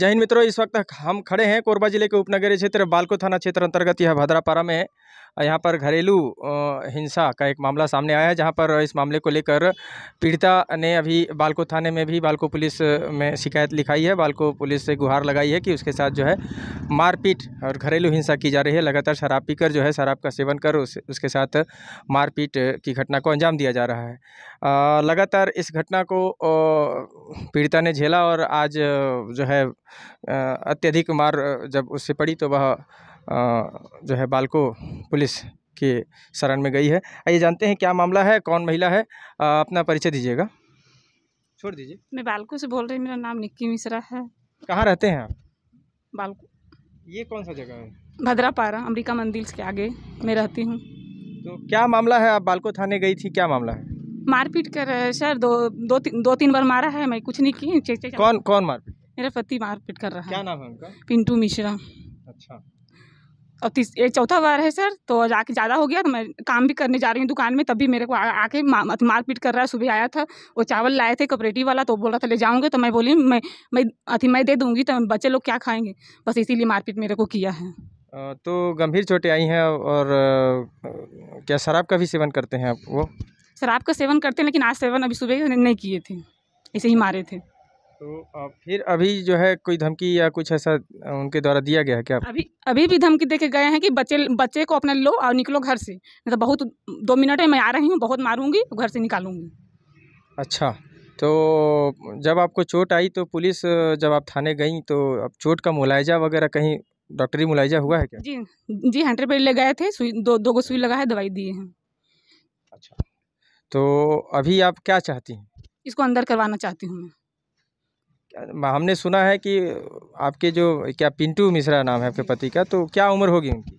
जय मित्रों इस वक्त हम खड़े हैं कोरबा जिले के उपनगरीय क्षेत्र बालको थाना क्षेत्र अंतर्गत यह भद्रापारा में है यहाँ पर घरेलू हिंसा का एक मामला सामने आया है जहाँ पर इस मामले को लेकर पीड़िता ने अभी बालको थाने में भी बालको पुलिस में शिकायत लिखाई है बालको पुलिस से गुहार लगाई है कि उसके साथ जो है मारपीट और घरेलू हिंसा की जा रही है लगातार शराब पीकर जो है शराब का सेवन कर उस, उसके साथ मारपीट की घटना को अंजाम दिया जा रहा है लगातार इस घटना को पीड़िता ने झेला और आज जो है अत्यधिक मार जब उससे पड़ी तो वह जो है बालको पुलिस के शरण में गई है आइए जानते हैं क्या मामला है कौन महिला है अपना परिचय दीजिएगा छोड़ दीजिए मैं बालको से बोल रही मेरा नाम निक्की मिश्रा है कहाँ रहते हैं आप बालको ये कौन सा जगह है भद्रा पारा अमरीका मंदिर के आगे मैं रहती हूँ तो क्या मामला है आप बालको थाने गई थी क्या मामला है मारपीट कर रहे सर दो दो, ती, दो तीन बार मारा है मैं कुछ नहीं की कौन कौन मारपीट मेरा पति मारपीट कर रहा है क्या नाम है उनका पिंटू मिश्रा अच्छा और तीस ये चौथा बार है सर तो आके ज़्यादा हो गया तो मैं काम भी करने जा रही हूँ दुकान में तब भी मेरे को आके मारपीट कर रहा है सुबह आया था वो चावल लाए थे कपरेटिव वाला तो बोल रहा था ले जाऊँगे तो मैं बोली मैं मैं अथी मैं दे दूँगी तो बच्चे लोग क्या खाएंगे बस इसीलिए मारपीट मेरे को किया है तो गंभीर चोटें आई हैं और क्या शराब का भी सेवन करते हैं आप वो शराब का सेवन करते हैं लेकिन आज सेवन अभी सुबह नहीं किए थे ऐसे ही मारे थे तो फिर अभी जो है कोई धमकी या कुछ ऐसा उनके द्वारा दिया गया है क्या अभी अभी भी धमकी देके गए हैं कि बच्चे बच्चे को अपने लो और निकलो घर से मतलब तो बहुत दो मिनट है मैं आ रही हूँ बहुत मारूंगी घर से निकालूंगी अच्छा तो जब आपको चोट आई तो पुलिस जब आप थाने गई तो अब चोट का मुलायजा वगैरह कहीं डॉक्टरी मुलायजा हुआ है क्या जी जी हंड्रेड पेड़ ले गए थे दो दो को सुई लगा है दवाई दिए हैं अच्छा तो अभी आप क्या चाहती हैं इसको अंदर करवाना चाहती हूँ मैं हमने सुना है कि आपके जो क्या पिंटू मिश्रा नाम है आपके पति का तो क्या उम्र होगी उनकी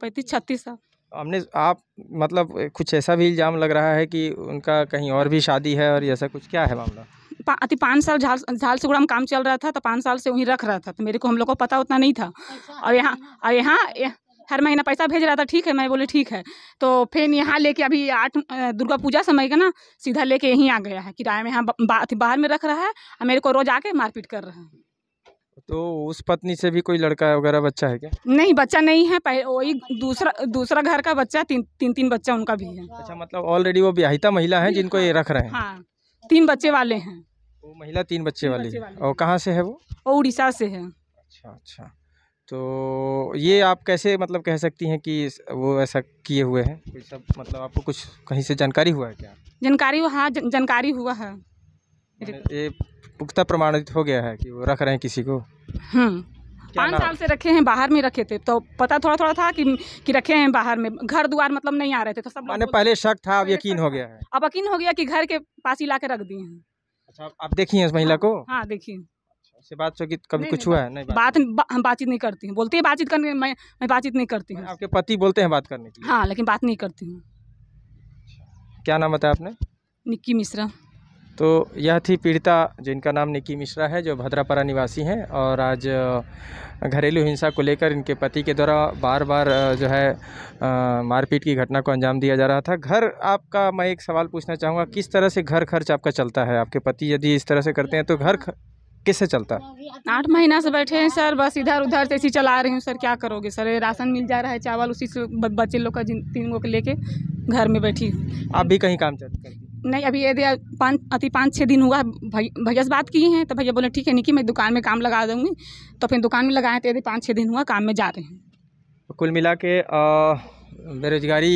पैंतीस छत्तीस साल हमने आप मतलब कुछ ऐसा भी इल्ज़ाम लग रहा है कि उनका कहीं और भी शादी है और ऐसा कुछ क्या है मामला पा, अति पाँच साल झाल झाल से में काम चल रहा था तो पाँच साल से वहीं रख रहा था तो मेरे को हम लोग को पता उतना नहीं था अच्छा। और यहाँ और यहाँ हर महीना पैसा भेज रहा था ठीक है मैं बोले ठीक है तो फिर यहाँ लेके अभी आठ दुर्गा पूजा समय का ना सीधा लेके यहीं आ गया है किराए में यहाँ बा, बाहर में रख रहा है और मेरे को रोज आके मारपीट कर रहा है तो उस पत्नी से भी कोई लड़का वगैरह बच्चा है क्या नहीं बच्चा नहीं है वही दूसरा दूसरा घर का बच्चा तीन तीन तीन बच्चा उनका भी है अच्छा मतलब ऑलरेडी वो ब्याहिता महिला है जिनको ये रख रहे हैं हाँ तीन बच्चे वाले हैं वो महिला तीन बच्चे वाली, बच्चे वाली है और कहाँ से है वो उड़ीसा से है अच्छा अच्छा तो ये आप कैसे मतलब कह सकती हैं कि वो ऐसा किए हुए हैं ये सब मतलब आपको कुछ कहीं से जानकारी हुआ है क्या जानकारी हाँ जानकारी हुआ है तो ये पुख्ता प्रमाणित हो गया है कि वो रख रहे हैं किसी को हम्म। पाँच साल से रखे हैं बाहर में रखे थे तो पता थोड़ा थोड़ा था कि कि रखे हैं बाहर में घर द्वार मतलब नहीं आ रहे थे तो सब मैंने पहले शक था अब यकीन हो गया है अब यकीन हो गया कि घर के पास ही ला के रख दिए हैं अच्छा आप देखिए इस महिला हाँ, को हाँ देखिए उससे बात से कभी कुछ हुआ है नहीं बात हम बा, बातचीत नहीं करती हूँ बोलती है बातचीत करने मैं मैं बातचीत नहीं करती हूँ आपके पति बोलते हैं बात करने की हाँ लेकिन बात नहीं करती हूँ अच्छा। क्या नाम बताया आपने निक्की मिश्रा तो यह थी पीड़िता जिनका नाम निकी मिश्रा है जो भद्रापारा निवासी हैं और आज घरेलू हिंसा को लेकर इनके पति के द्वारा बार बार जो है मारपीट की घटना को अंजाम दिया जा रहा था घर आपका मैं एक सवाल पूछना चाहूँगा किस तरह से घर खर्च आपका चलता है आपके पति यदि इस तरह से करते हैं तो घर खर... किससे चलता है आठ महीना से बैठे हैं सर बस इधर उधर से इसी चला रही हूँ सर क्या करोगे सर राशन मिल जा रहा है चावल उसी से बच्चे लोग का तीन लोग लेके घर में बैठी आप भी कहीं काम चलते नहीं अभी यदि पाँच अति पाँच छः दिन हुआ भैया से बात किए हैं तो भैया बोले ठीक है निकी मैं दुकान में काम लगा दूँगी तो फिर दुकान में लगाए तो यदि पाँच छः दिन हुआ काम में जा रहे हैं तो कुल मिला के बेरोजगारी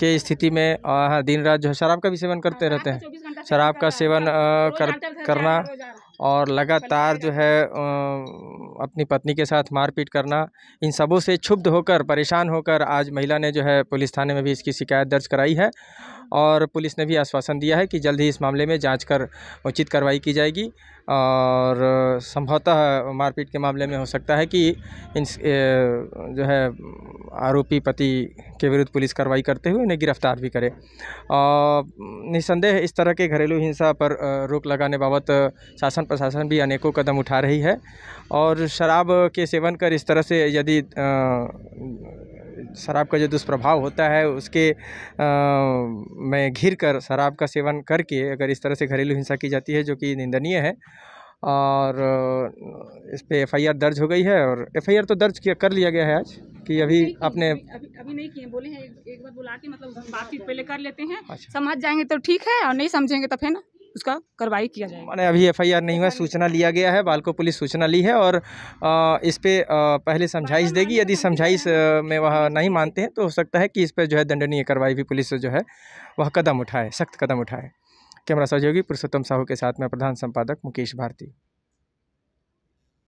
के स्थिति में हाँ दिन रात जो है शराब का भी सेवन करते रहते हैं शराब का सेवन कर करना और लगातार जो है अपनी पत्नी के साथ मारपीट करना इन सबों से क्षुब्ध होकर परेशान होकर आज महिला ने जो है पुलिस थाने में भी इसकी शिकायत दर्ज कराई है और पुलिस ने भी आश्वासन दिया है कि जल्द ही इस मामले में जांच कर उचित कार्रवाई की जाएगी और संभवतः मारपीट के मामले में हो सकता है कि इन जो है आरोपी पति के विरुद्ध पुलिस कार्रवाई करते हुए उन्हें गिरफ्तार भी करे और निसंदेह इस तरह के घरेलू हिंसा पर रोक लगाने बाबत शासन प्रशासन भी अनेकों कदम उठा रही है और शराब के सेवन कर इस तरह से यदि शराब का जो दुष्प्रभाव होता है उसके आ, में घिर कर शराब का सेवन करके अगर इस तरह से घरेलू हिंसा की जाती है जो कि निंदनीय है और इस पर एफ दर्ज हो गई है और एफ तो दर्ज किया कर लिया गया है आज कि अभी आपने अभी, अभी नहीं किए बोले हैं एक, बार बुला के मतलब बातचीत अच्छा। पहले कर लेते हैं अच्छा। समझ जाएंगे तो ठीक है और नहीं समझेंगे तो फिर ना उसका कार्रवाई किया जाएगा मैंने अभी एफआईआर नहीं हुआ सूचना लिया गया है बालको पुलिस सूचना ली है और इस पर पहले समझाइश देगी यदि समझाइश में वह नहीं मानते हैं तो हो सकता है कि इस पर जो है दंडनीय कार्रवाई भी पुलिस जो है वह कदम उठाए सख्त कदम उठाए कैमरा सहयोगी पुरुषोत्तम साहू के साथ में प्रधान संपादक मुकेश भारती